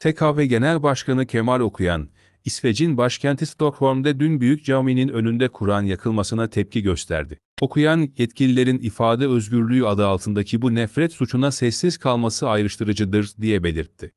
TKP Genel Başkanı Kemal Okuyan, İsveç'in başkenti Stockholm'da dün büyük caminin önünde Kur'an yakılmasına tepki gösterdi. Okuyan, yetkililerin ifade özgürlüğü adı altındaki bu nefret suçuna sessiz kalması ayrıştırıcıdır diye belirtti.